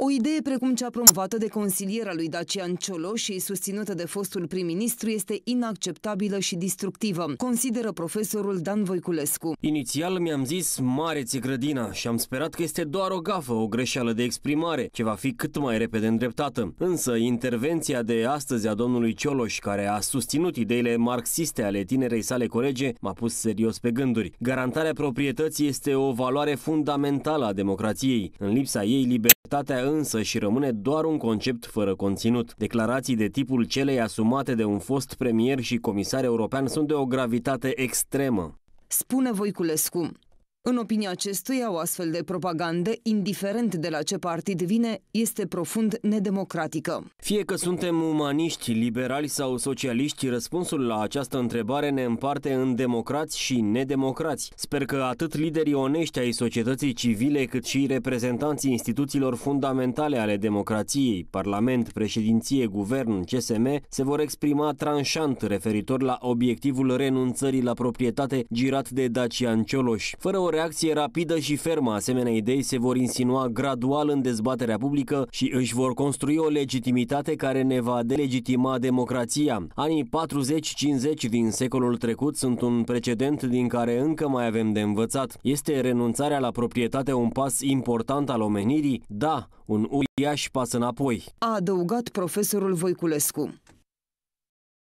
O idee precum cea promovată de consiliera lui Dacian Ciolo și susținută de fostul prim-ministru este inacceptabilă și distructivă, consideră profesorul Dan Voiculescu. Inițial mi-am zis mareți grădina și am sperat că este doar o gafă, o greșeală de exprimare, ce va fi cât mai repede îndreptată. Însă intervenția de astăzi a domnului Cioloș, care a susținut ideile marxiste ale tinerei sale colege, m-a pus serios pe gânduri. Garantarea proprietății este o valoare fundamentală a democrației. În lipsa ei, liber Libertatea însă și rămâne doar un concept fără conținut. Declarații de tipul celei asumate de un fost premier și comisar european sunt de o gravitate extremă. Spune Voiculescu, în opinia acestuia, o astfel de propagandă, indiferent de la ce partid vine, este profund nedemocratică. Fie că suntem umaniști, liberali sau socialiști, răspunsul la această întrebare ne împarte în democrați și nedemocrați. Sper că atât liderii onești ai societății civile, cât și reprezentanții instituțiilor fundamentale ale democrației, parlament, președinție, guvern, CSM, se vor exprima tranșant referitor la obiectivul renunțării la proprietate girat de Dacian Cioloș, fără o reacție rapidă și fermă, asemenea idei se vor insinua gradual în dezbaterea publică și își vor construi o legitimitate care ne va delegitima democrația. Anii 40-50 din secolul trecut sunt un precedent din care încă mai avem de învățat. Este renunțarea la proprietate un pas important al omenirii? Da, un uriaș pas înapoi. A adăugat profesorul Voiculescu.